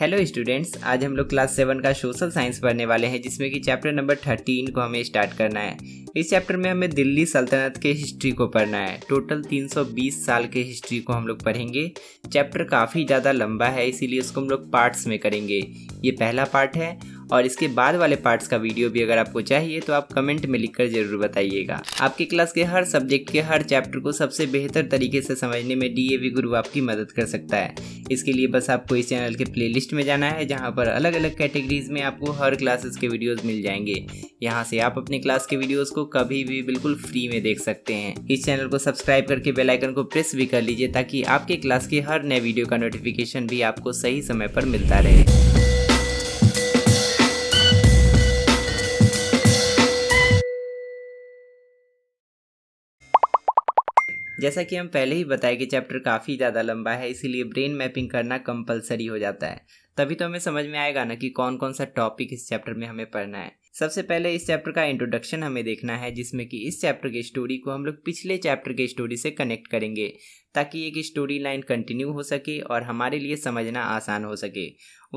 hello students आज हम लोग क्लास सेवन का सोशल साइंस पढ़ने वाले हैं जिसमें कि चैप्टर नंबर थर्टीन को हमें स्टार्ट करना है इस चैप्टर में हमें दिल्ली सल्तनत के हिस्ट्री को पढ़ना है टोटल 320 साल के हिस्ट्री को हम लोग पढ़ेंगे चैप्टर काफ़ी ज़्यादा लंबा है इसीलिए उसको हम लोग पार्ट्स में करेंगे ये पहला पार्ट है और इसके बाद वाले पार्ट्स का वीडियो भी अगर आपको चाहिए तो आप कमेंट में लिखकर जरूर बताइएगा आपके क्लास के हर सब्जेक्ट के हर चैप्टर को सबसे बेहतर तरीके से समझने में डी गुरु आपकी मदद कर सकता है इसके लिए बस आपको इस चैनल के लिस्ट में जाना है जहाँ पर अलग अलग कैटेगरीज में आपको हर क्लासेस के वीडियोज मिल जाएंगे यहाँ से आप अपने क्लास के वीडियोज को कभी भी बिल्कुल फ्री में देख सकते हैं इस चैनल को सब्सक्राइब करके बेल आइकन को प्रेस भी कर लीजिए ताकि आपके क्लास के हर नए वीडियो का नोटिफिकेशन भी आपको सही समय पर मिलता रहे जैसा कि हम पहले ही बताए कि चैप्टर काफ़ी ज़्यादा लंबा है इसीलिए ब्रेन मैपिंग करना कंपलसरी हो जाता है तभी तो हमें समझ में आएगा ना कि कौन कौन सा टॉपिक इस चैप्टर में हमें पढ़ना है सबसे पहले इस चैप्टर का इंट्रोडक्शन हमें देखना है जिसमें कि इस चैप्टर की स्टोरी को हम लोग पिछले चैप्टर के स्टोरी से कनेक्ट करेंगे ताकि एक स्टोरी लाइन कंटिन्यू हो सके और हमारे लिए समझना आसान हो सके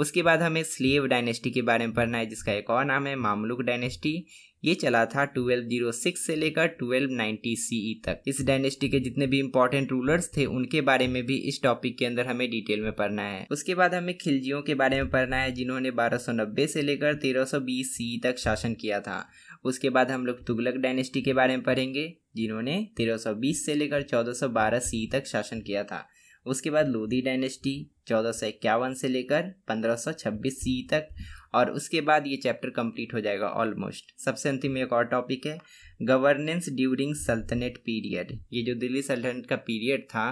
उसके बाद हमें स्लेव डायनेस्टी के बारे में पढ़ना है जिसका एक और नाम है मामलुक डायनेस्टी ये चला था 1206 से लेकर 1290 CE तक इस डायनेस्टी के जितने भी इम्पोर्टेंट रूलर्स थे उनके बारे में भी इस टॉपिक के अंदर हमें डिटेल में पढ़ना है उसके बाद हमें खिलजियों के बारे में पढ़ना है जिन्होंने 1290 से लेकर 1320 सीई e तक शासन किया था उसके बाद हम लोग तुगलक डायनेस्टी के बारे में पढ़ेंगे जिन्होंने 1320 से लेकर 1412 सी e तक शासन किया था उसके बाद लोधी डायनेस्टी चौदह से लेकर 1526 सी e तक और उसके बाद ये चैप्टर कंप्लीट हो जाएगा ऑलमोस्ट सबसे अंतिम एक और टॉपिक है गवर्नेंस ड्यूरिंग सल्तनत पीरियड ये जो दिल्ली सल्तनत का पीरियड था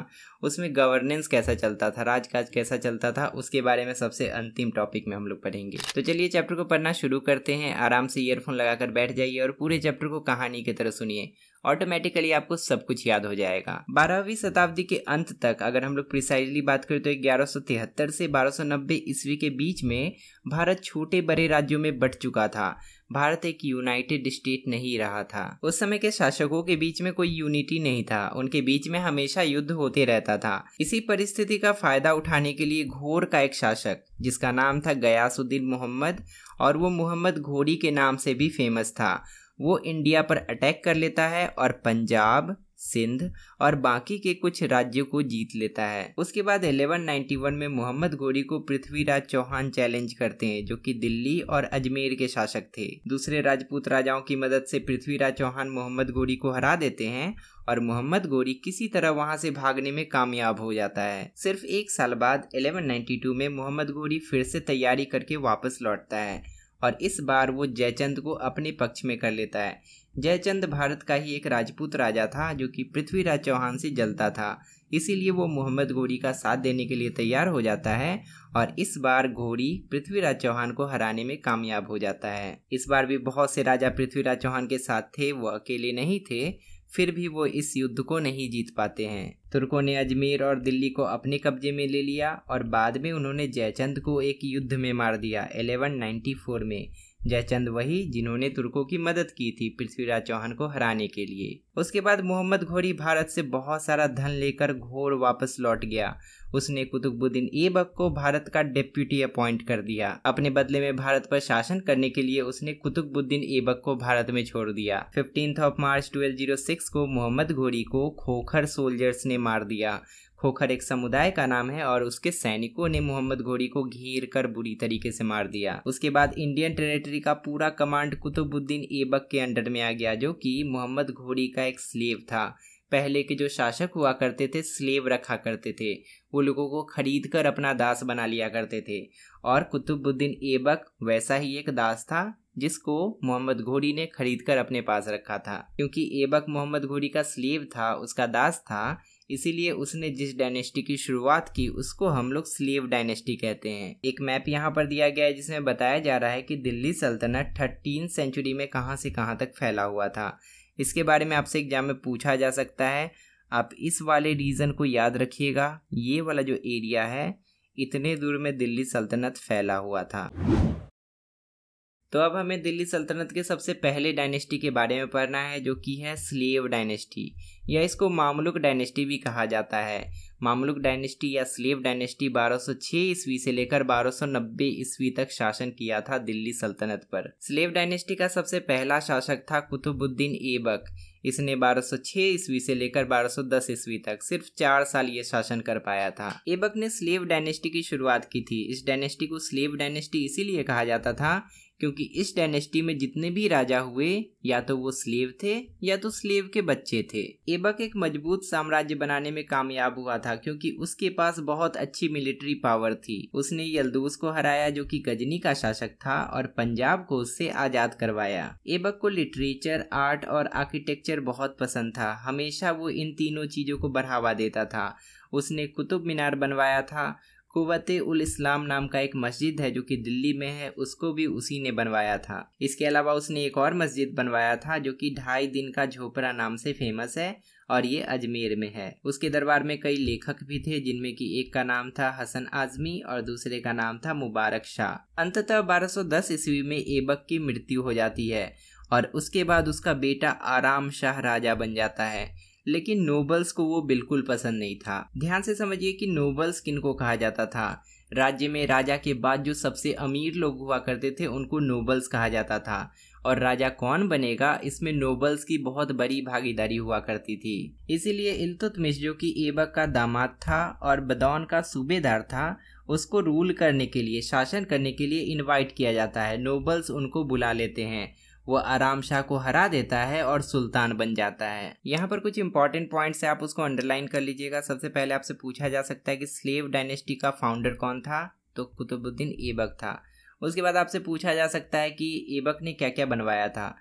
उसमें गवर्नेंस कैसा चलता था राजकाज कैसा चलता था उसके बारे में सबसे अंतिम टॉपिक में हम लोग पढ़ेंगे तो चलिए चैप्टर को पढ़ना शुरू करते हैं आराम से ईयरफोन लगाकर बैठ जाइए और पूरे चैप्टर को कहानी की तरह सुनिए ऑटोमेटिकली आपको सब कुछ याद हो जाएगा बारहवीं शताब्दी के अंत तक अगर हम लोग प्रिसाइजली बात करें तो ग्यारह से बारह ईस्वी के बीच में भारत छोटे बड़े राज्यों में बट चुका था भारत एक यूनाइटेड स्टेट नहीं रहा था उस समय के शासकों के बीच में कोई यूनिटी नहीं था उनके बीच में हमेशा युद्ध होते रहता था इसी परिस्थिति का फायदा उठाने के लिए घोर का एक शासक जिसका नाम था गयासुद्दीन मोहम्मद और वो मोहम्मद घोरी के नाम से भी फेमस था वो इंडिया पर अटैक कर लेता है और पंजाब सिंध और बाकी के कुछ राज्यों को जीत लेता है उसके बाद 1191 में मोहम्मद घोरी को पृथ्वीराज चौहान चैलेंज करते हैं जो कि दिल्ली और अजमेर के शासक थे दूसरे राजपूत राजाओं की मदद से पृथ्वीराज चौहान मोहम्मद घोरी को हरा देते हैं और मोहम्मद गोरी किसी तरह वहां से भागने में कामयाब हो जाता है सिर्फ एक साल बाद 1192 में मोहम्मद गोरी फिर से तैयारी करके वापस लौटता है और इस बार वो जयचंद को अपने पक्ष में कर लेता है जयचंद भारत का ही एक राजपूत राजा था जो कि पृथ्वीराज चौहान से जलता था इसीलिए वो मोहम्मद घोरी का साथ देने के लिए तैयार हो जाता है और इस बार घोरी पृथ्वीराज चौहान को हराने में कामयाब हो जाता है इस बार भी बहुत से राजा पृथ्वीराज चौहान के साथ थे वो अकेले नहीं थे फिर भी वो इस युद्ध को नहीं जीत पाते हैं तुर्कों ने अजमेर और दिल्ली को अपने कब्जे में ले लिया और बाद में उन्होंने जयचंद को एक युद्ध में मार दिया 1194 में जयचंद वही जिन्होंने तुर्कों की मदद की थी पृथ्वीराज चौहान को हराने के लिए उसके बाद मोहम्मद घोरी भारत से बहुत सारा धन लेकर घोर वापस लौट गया उसने कुतुबुद्दीन ऐबक को भारत का डेप्यूटी अपॉइंट कर दिया अपने बदले में भारत पर शासन करने के लिए उसने कुतुबुद्दीन ऐबक को भारत में छोड़ दिया फिफ्टींथ ऑफ मार्च ट्वेल्व को मोहम्मद घोरी को खोखर सोल्जर्स ने मार दिया खोखर एक समुदाय का नाम है और उसके सैनिकों ने मोहम्मद घोड़ी को घेर कर बुरी तरीके से मार दिया उसके बाद इंडियन टेरिटरी का पूरा कमांड कुतुबुद्दीन एबक के अंडर में आ गया जो कि मोहम्मद घोड़ी का एक स्लेव था पहले के जो शासक हुआ करते थे स्लेव रखा करते थे वो लोगों को खरीद कर अपना दास बना लिया करते थे और कुतुबुद्दीन एबक वैसा ही एक दास था जिसको मोहम्मद घोड़ी ने खरीद कर अपने पास रखा था क्योंकि ऐबक मोहम्मद घोड़ी का स्लेव था उसका दास था इसीलिए उसने जिस डायनेस्टी की शुरुआत की उसको हम लोग स्लेव डायनेस्टी कहते हैं एक मैप यहाँ पर दिया गया है जिसमें बताया जा रहा है कि दिल्ली सल्तनत थर्टीन सेंचुरी में कहाँ से कहाँ तक फैला हुआ था इसके बारे में आपसे एग्जाम में पूछा जा सकता है आप इस वाले रीज़न को याद रखिएगा ये वाला जो एरिया है इतने दूर में दिल्ली सल्तनत फैला हुआ था तो अब हमें दिल्ली सल्तनत के सबसे पहले डायनेस्टी के बारे में पढ़ना है जो कि है स्लेव डायनेस्टी या इसको मामलुक डायनेस्टी भी कहा जाता है मामलुक डायनेस्टी या स्लेव डायनेस्टी 1206 ईस्वी से लेकर 1290 ईस्वी तक शासन किया था दिल्ली सल्तनत पर स्लेव डायनेस्टी का सबसे पहला शासक था कुतुबुद्दीन ऐबक इसने 1206 ईस्वी से लेकर 1210 ईस्वी तक सिर्फ चार साल ये शासन कर पाया था एबक ने स्लेव डायनेस्टी की शुरुआत की थी इस डायनेस्टी को स्लेव डायनेस्टी इसीलिए कहा जाता था क्योंकि इस डायनेस्टी में जितने भी राजा हुए या तो वो स्लेव थे या तो स्लेव के बच्चे थे एबक एक मजबूत साम्राज्य बनाने में कामयाब हुआ था क्योंकि उसके पास बहुत अच्छी मिलिट्री पावर थी उसने यलदूस को हराया जो कि गजनी का शासक था और पंजाब को उससे आजाद करवाया एबक को लिटरेचर आर्ट और आर्किटेक्चर बहुत पसंद था हमेशा वो इन तीनों चीजों को बढ़ावा देता था उसने कुतुब मीनार बनवाया था कुवत उल इस्लाम नाम का एक मस्जिद है जो कि दिल्ली में है उसको भी उसी ने बनवाया था इसके अलावा उसने एक और मस्जिद बनवाया था जो कि ढाई दिन का झोपड़ा नाम से फेमस है और ये अजमेर में है उसके दरबार में कई लेखक भी थे जिनमें की एक का नाम था हसन आजमी और दूसरे का नाम था मुबारक शाह अंततः 1210 ईस्वी में एबक की मृत्यु हो जाती है और उसके बाद उसका बेटा आराम शाह राजा बन जाता है लेकिन नोबल्स को वो बिल्कुल पसंद नहीं था ध्यान से समझिए कि नोबल्स किन को कहा जाता था राज्य में राजा के बाद जो सबसे अमीर लोग हुआ करते थे उनको नोबल्स कहा जाता था और राजा कौन बनेगा इसमें नोबल्स की बहुत बड़ी भागीदारी हुआ करती थी इसीलिए इलतुत जो कि एबक का दामाद था और बदौन का सूबेदार था उसको रूल करने के लिए शासन करने के लिए इनवाइट किया जाता है नोबल्स उनको बुला लेते हैं वो आराम शाह को हरा देता है और सुल्तान बन जाता है यहाँ पर कुछ इंपॉर्टेंट पॉइंट्स है आप उसको अंडरलाइन कर लीजिएगा सबसे पहले आपसे पूछा जा सकता है कि स्लेव डायनेस्टी का फाउंडर कौन था तो कुतुबुद्दीन ऐबक था उसके बाद आपसे पूछा जा सकता है कि ऐबक ने क्या क्या बनवाया था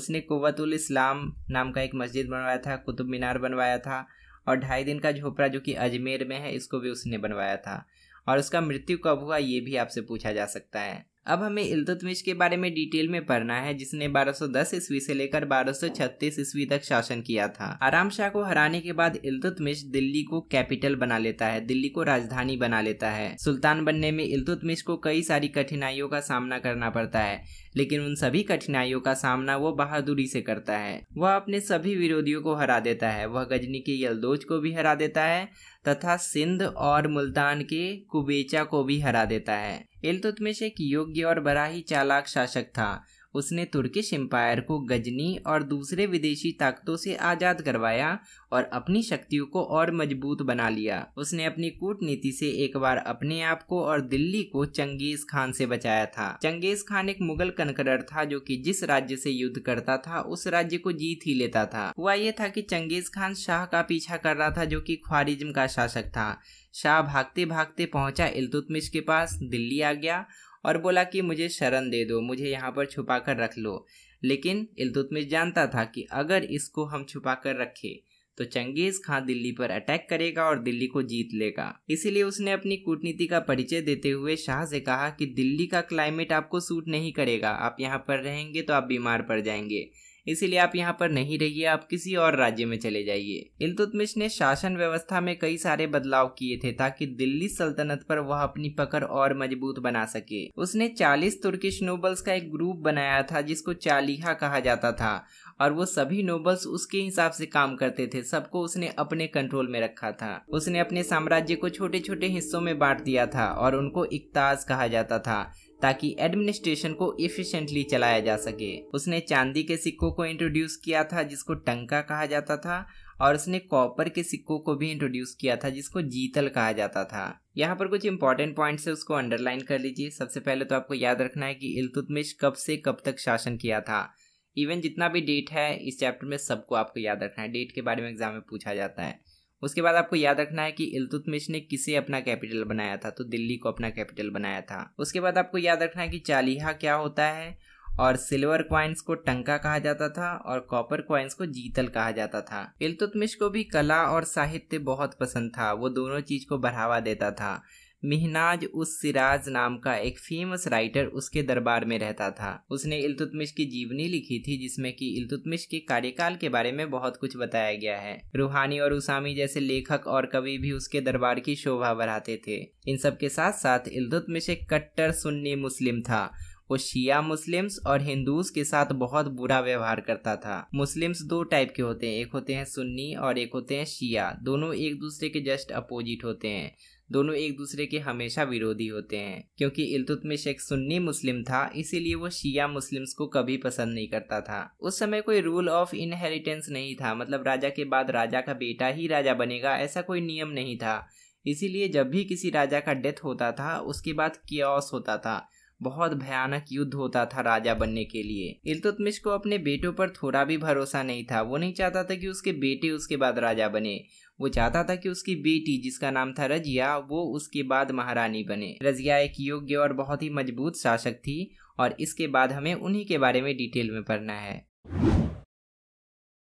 उसने कुवतुल इस्लाम नाम का एक मस्जिद बनवाया था कुतुब मीनार बनवाया था और ढाई दिन का झोपड़ा जो कि अजमेर में है इसको भी उसने बनवाया था और उसका मृत्यु कब हुआ ये भी आपसे पूछा जा सकता है अब हमें इल्तुतमिश के बारे में डिटेल में पढ़ना है जिसने 1210 ईस्वी से लेकर 1236 ईस्वी तक शासन किया था आराम शाह को हराने के बाद इल्तुतमिश दिल्ली को कैपिटल बना लेता है दिल्ली को राजधानी बना लेता है सुल्तान बनने में इल्तुतमिश को कई सारी कठिनाइयों का सामना करना पड़ता है लेकिन उन सभी कठिनाइयों का सामना वो बहादुरी से करता है वह अपने सभी विरोधियों को हरा देता है वह गजनी के यलदोज को भी हरा देता है तथा सिंध और मुल्तान के कुबेचा को भी हरा देता है इलतुतमिश एक योग्य और बड़ा ही चालाक शासक था उसने तुर्किश एम्पायर को गजनी और दूसरे विदेशी ताकतों से आज़ाद करवाया और अपनी शक्तियों को और मजबूत बना लिया उसने अपनी कूटनीति से एक बार अपने आप को और दिल्ली को चंगेज खान से बचाया था चंगेज खान एक मुगल कनकर था जो कि जिस राज्य से युद्ध करता था उस राज्य को जीत ही लेता था हुआ यह था कि चंगेज खान शाह का पीछा कर रहा था जो कि ख्वारिज्म का शासक था शाह भागते भागते पहुंचा इलतुतमिश के पास दिल्ली आ गया और बोला कि मुझे शरण दे दो मुझे यहाँ पर छुपा कर रख लो लेकिन इल्तुतमिश जानता था कि अगर इसको हम छुपा कर रखें तो चंगेज खान दिल्ली पर अटैक करेगा और दिल्ली को जीत लेगा इसीलिए उसने अपनी कूटनीति का परिचय देते हुए शाह से कहा कि दिल्ली का क्लाइमेट आपको सूट नहीं करेगा आप यहाँ पर रहेंगे तो आप बीमार पड़ जाएंगे इसीलिए आप यहाँ पर नहीं रहिए आप किसी और राज्य में चले जाइए इल्तुतमिश ने शासन व्यवस्था में कई सारे बदलाव किए थे ताकि दिल्ली सल्तनत पर वह अपनी पकड़ और मजबूत बना सके उसने 40 तुर्किश नोबल्स का एक ग्रुप बनाया था जिसको चालीहा कहा जाता था और वो सभी नोबल्स उसके हिसाब से काम करते थे सबको उसने अपने कंट्रोल में रखा था उसने अपने साम्राज्य को छोटे छोटे हिस्सों में बांट दिया था और उनको इकताज कहा जाता था ताकि एडमिनिस्ट्रेशन को इफिशेंटली चलाया जा सके उसने चांदी के सिक्कों को इंट्रोड्यूस किया था जिसको टंका कहा जाता था और उसने कॉपर के सिक्कों को भी इंट्रोड्यूस किया था जिसको जीतल कहा जाता था यहाँ पर कुछ इंपॉर्टेंट पॉइंट है उसको अंडरलाइन कर लीजिए सबसे पहले तो आपको याद रखना है कि इलतुतमिश कब से कब तक शासन किया था इवन जितना भी डेट है इस चैप्टर में सबको आपको याद रखना है डेट के बारे में एग्जाम में पूछा जाता है उसके बाद आपको याद रखना है कि इल्तुतमिश ने किसे अपना कैपिटल बनाया था तो दिल्ली को अपना कैपिटल बनाया था उसके बाद आपको याद रखना है कि चालीहा क्या होता है और सिल्वर क्वाइंस को टंका कहा जाता था और कॉपर क्वाइंस को जीतल कहा जाता था इल्तुतमिश को भी कला और साहित्य बहुत पसंद था वो दोनों चीज को बढ़ावा देता था मिहनाज उस सिराज नाम का एक फेमस राइटर उसके दरबार में रहता था उसने इलतुतमिश की जीवनी लिखी थी जिसमें कि इल्तुतमिश के कार्यकाल के बारे में बहुत कुछ बताया गया है रूहानी और उसामी जैसे लेखक और कवि भी उसके दरबार की शोभा बढ़ाते थे इन सब के साथ साथ इल्तुतमिश एक कट्टर सुन्नी मुस्लिम था वो शिया मुस्लिम्स और हिंदूज के साथ बहुत बुरा व्यवहार करता था मुस्लिम्स दो टाइप के होते हैं एक होते हैं सुन्नी और एक होते हैं शिया दोनों एक दूसरे के जस्ट अपोजिट होते हैं दोनों एक दूसरे के हमेशा विरोधी होते हैं क्योंकि इल्तुतमिश एक सुन्नी मुस्लिम था इसीलिए वो शिया मुस्लिम्स को कभी पसंद नहीं करता था उस समय कोई रूल ऑफ इनहेरिटेंस नहीं था मतलब राजा के बाद राजा का बेटा ही राजा बनेगा ऐसा कोई नियम नहीं था इसीलिए जब भी किसी राजा का डेथ होता था उसके बाद क्योस होता था बहुत भयानक युद्ध होता था राजा बनने के लिए इलतुतमिश को अपने बेटों पर थोड़ा भी भरोसा नहीं था वो नहीं चाहता था कि उसके बेटे उसके बाद राजा बने वो चाहता था कि उसकी बेटी जिसका नाम था रजिया वो उसके बाद महारानी बने रजिया एक योग्य और बहुत ही मजबूत शासक थी और इसके बाद हमें उन्हीं के बारे में डिटेल में पढ़ना है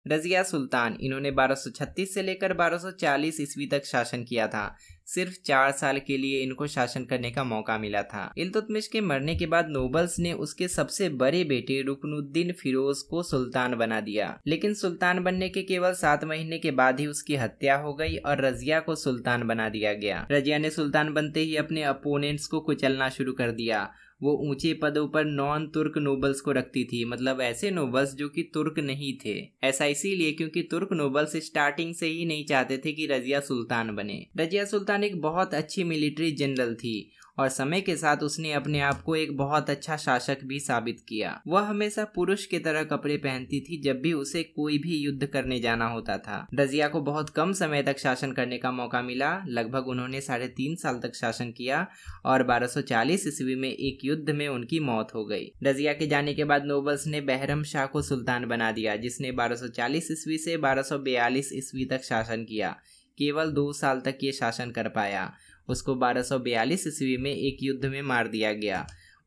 रजिया सुल्तान इन्होंने 1236 से लेकर 1240 ईस्वी तक शासन किया था सिर्फ चार साल के लिए इनको शासन करने का मौका मिला था इल्तुतमिश के मरने के बाद नोबल्स ने उसके सबसे बड़े बेटे रुकनुद्दीन फिरोज को सुल्तान बना दिया लेकिन सुल्तान बनने के केवल सात महीने के बाद ही उसकी हत्या हो गई और रजिया को सुल्तान बना दिया गया रजिया ने सुल्तान बनते ही अपने अपोनेंट्स को कुचलना शुरू कर दिया वो ऊंचे पदों पर नॉन तुर्क नोबल्स को रखती थी मतलब ऐसे नोबल्स जो कि तुर्क नहीं थे ऐसा इसीलिए क्योंकि तुर्क नोबल्स स्टार्टिंग से ही नहीं चाहते थे कि रजिया सुल्तान बने रजिया सुल्तान एक बहुत अच्छी मिलिट्री जनरल थी और समय के साथ उसने अपने आप को एक बहुत अच्छा शासक भी साबित किया वह हमेशा पुरुष के तरह कपड़े पहनती थी जब भी उसे कोई भी युद्ध करने जाना होता था रजिया को बहुत कम समय तक शासन करने का मौका मिला लगभग उन्होंने साढ़े तीन साल तक शासन किया और 1240 ईस्वी में एक युद्ध में उनकी मौत हो गई रजिया के जाने के बाद नोबल्स ने बहरम शाह को सुल्तान बना दिया जिसने 1240 ईस्वी से 1242 ईस्वी तक शासन किया केवल दो साल तक ये शासन कर पाया उसको 1242 ईस्वी में एक युद्ध में मार दिया गया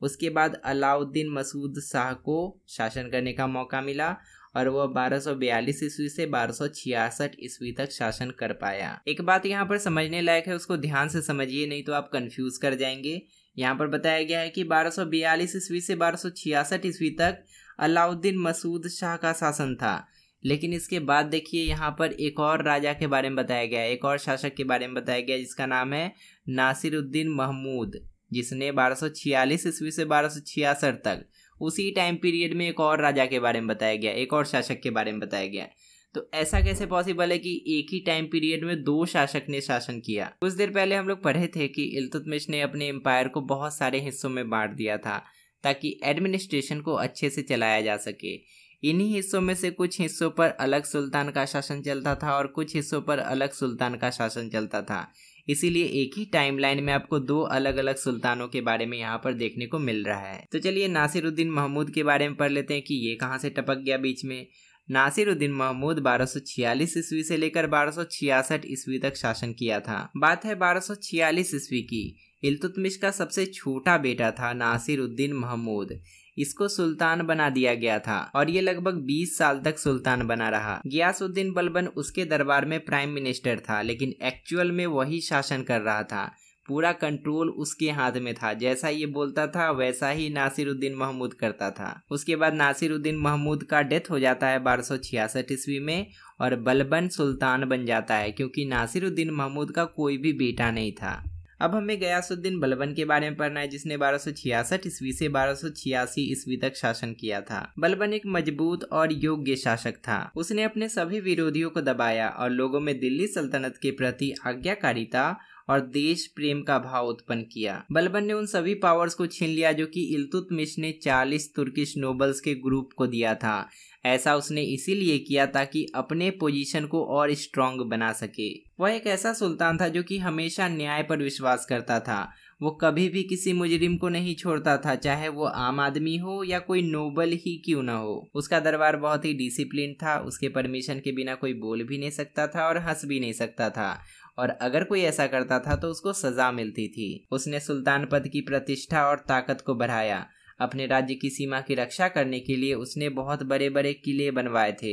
उसके बाद अलाउद्दीन मसूद शाह को शासन करने का मौका मिला और वह 1242 ईस्वी से 1266 ईस्वी तक शासन कर पाया एक बात यहाँ पर समझने लायक है उसको ध्यान से समझिए नहीं तो आप कंफ्यूज कर जाएंगे यहाँ पर बताया गया है कि 1242 ईस्वी से 1266 ईस्वी तक अलाउद्दीन मसूद शाह का शासन था लेकिन इसके बाद देखिए यहाँ पर एक और राजा के बारे में बताया गया एक और शासक के बारे में बताया गया जिसका नाम है नासिरुद्दीन महमूद जिसने 1246 ईस्वी से बारह तक उसी टाइम पीरियड में एक और राजा के बारे में बताया गया एक और शासक के बारे में बताया गया तो ऐसा कैसे पॉसिबल है कि एक ही टाइम पीरियड में दो शासक ने शासन किया कुछ देर पहले हम लोग पढ़े थे कि इल्तुतमिश ने अपने एम्पायर को बहुत सारे हिस्सों में बांट दिया था ताकि एडमिनिस्ट्रेशन को अच्छे से चलाया जा सके इन्हीं हिस्सों में से कुछ हिस्सों पर अलग सुल्तान का शासन चलता था और कुछ हिस्सों पर अलग सुल्तान का शासन चलता था इसीलिए एक ही टाइमलाइन में आपको दो अलग अलग सुल्तानों के बारे में यहाँ पर देखने को मिल रहा है तो चलिए नासिरुद्दीन महमूद के बारे में पढ़ लेते हैं कि ये कहाँ से टपक गया बीच में नासिरुद्दीन महमूद 1246 ईस्वी से लेकर 1266 ईस्वी तक शासन किया था बात है 1246 ईस्वी की इलतुतमिश का सबसे छोटा बेटा था नासिरुद्दीन महमूद इसको सुल्तान बना दिया गया था और ये लगभग 20 साल तक सुल्तान बना रहा गियासुद्दीन बलबन उसके दरबार में प्राइम मिनिस्टर था लेकिन एक्चुअल में वही शासन कर रहा था पूरा कंट्रोल उसके हाथ में था जैसा ये बोलता था वैसा ही नासिरुद्दीन महमूद करता था उसके बाद नासिरुद्दीन महमूद का डेथ हो जाता है बारह सौ छियासठ ईस्वी में और बलबन सुल्तान बन जाता है क्योंकि नासिरुद्दीन महमूद का कोई भी बेटा नहीं था अब हमें गयासुद्दीन बलबन के बारे में पढ़ना है जिसने बारह सौ छियासठ ईस्वी से बारह सौ छियासी ईस्वी तक शासन किया था बलबन एक मजबूत और योग्य शासक था उसने अपने सभी विरोधियों को दबाया और लोगों में दिल्ली सल्तनत के प्रति आज्ञाकारिता और देश प्रेम का भाव उत्पन्न किया बलबन ने उन सभी पावर्स को छीन लिया जो कि इल्तुतमिश ने 40 तुर्किश नोबल्स के ग्रुप को दिया था ऐसा उसने इसीलिए किया ताकि अपने पोजीशन को और स्ट्रांग बना सके वह एक ऐसा सुल्तान था जो कि हमेशा न्याय पर विश्वास करता था वो कभी भी किसी मुजरिम को नहीं छोड़ता था चाहे वो आम आदमी हो या कोई नोबल ही क्यों ना हो उसका दरबार बहुत ही डिसिप्लिन था उसके परमिशन के बिना कोई बोल भी नहीं सकता था और हंस भी नहीं सकता था और अगर कोई ऐसा करता था तो उसको सजा मिलती थी उसने सुल्तान पद की प्रतिष्ठा और ताकत को बढ़ाया अपने राज्य की सीमा की रक्षा करने के लिए उसने बहुत बड़े बड़े किले बनवाए थे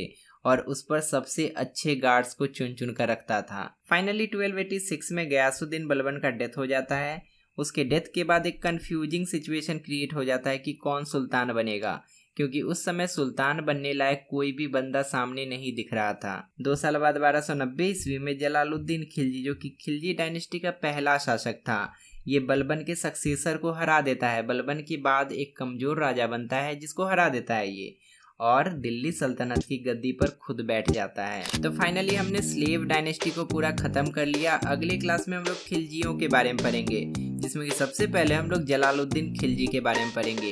और उस पर सबसे अच्छे गार्ड्स को चुन चुन कर रखता था फाइनली ट्वेल्व एटी सिक्स में गयासुद्दीन बलबन का डेथ हो जाता है उसके डेथ के बाद एक कंफ्यूजिंग सिचुएशन क्रिएट हो जाता है कि कौन सुल्तान बनेगा क्योंकि उस समय सुल्तान बनने लायक कोई भी बंदा सामने नहीं दिख रहा था दो साल बाद बारह सौ नब्बे ईस्वी में जलालुद्दीन खिलजी जो कि खिलजी डायनेस्टी का पहला शासक था ये बलबन के सक्सेसर को हरा देता है बलबन के बाद एक कमजोर राजा बनता है जिसको हरा देता है ये और दिल्ली सल्तनत की गद्दी पर खुद बैठ जाता है तो फाइनली हमने स्लेव डायनेस्टी को पूरा खत्म कर लिया अगले क्लास में हम लोग खिलजियों के बारे में पढ़ेंगे जिसमें कि सबसे पहले हम लोग जलालुद्दीन खिलजी के बारे में पढ़ेंगे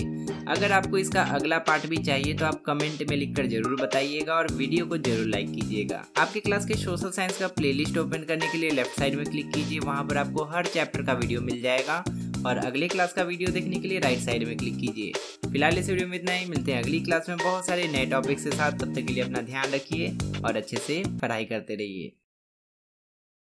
अगर आपको इसका अगला पार्ट भी चाहिए तो आप कमेंट में लिखकर जरूर बताइएगा और वीडियो को जरूर लाइक कीजिएगा आपके क्लास के सोशल साइंस का प्लेलिस्ट ओपन करने के लिए लेफ्ट साइड में क्लिक कीजिए वहाँ पर आपको हर चैप्टर का वीडियो मिल जाएगा और अगले क्लास का वीडियो देखने के लिए राइट साइड में क्लिक कीजिए फिलहाल इस वीडियो में इतना ही मिलते हैं अगली क्लास में बहुत सारे नए टॉपिक्स के साथ तब तक के लिए अपना ध्यान रखिए और अच्छे से पढ़ाई करते रहिए